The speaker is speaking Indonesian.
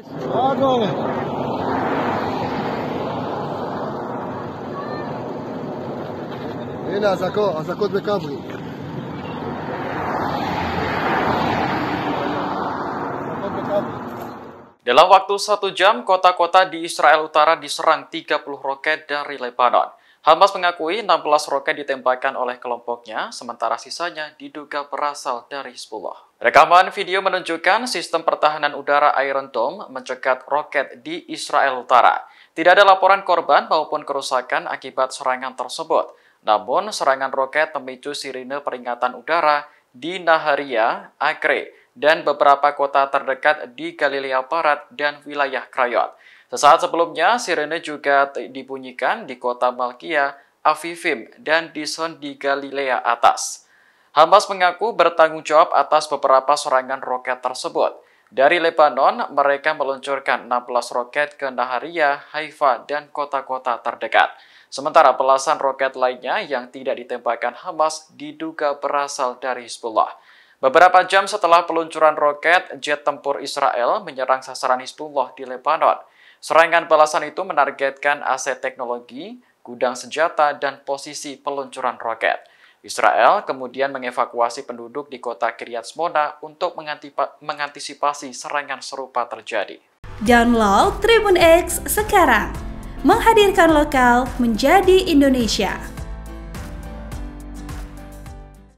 Agora! הנה אזעקות, אזעקות בקברי Dalam waktu satu jam, kota-kota di Israel Utara diserang 30 roket dari Lebanon. Hamas mengakui 16 roket ditembakkan oleh kelompoknya, sementara sisanya diduga berasal dari Hizbullah. Rekaman video menunjukkan sistem pertahanan udara Iron Dome mencegat roket di Israel Utara. Tidak ada laporan korban maupun kerusakan akibat serangan tersebut. Namun, serangan roket memicu sirine peringatan udara di Naharia, Akre, dan beberapa kota terdekat di Galilea Barat dan wilayah Krayot. Sesaat sebelumnya, sirene juga dibunyikan di kota Malkia, Avivim, dan Dison di Galilea atas. Hamas mengaku bertanggung jawab atas beberapa serangan roket tersebut. Dari Lebanon, mereka meluncurkan 16 roket ke Naharia, Haifa, dan kota-kota terdekat. Sementara pelasan roket lainnya yang tidak ditembakkan Hamas diduga berasal dari Hizbullah. Beberapa jam setelah peluncuran roket, jet tempur Israel menyerang sasaran Hizbullah di Lebanon. Serangan balasan itu menargetkan aset teknologi, gudang senjata, dan posisi peluncuran roket. Israel kemudian mengevakuasi penduduk di kota Kiryat Smona untuk mengantisipasi serangan serupa terjadi. Download Tribun X sekarang, menghadirkan lokal menjadi Indonesia.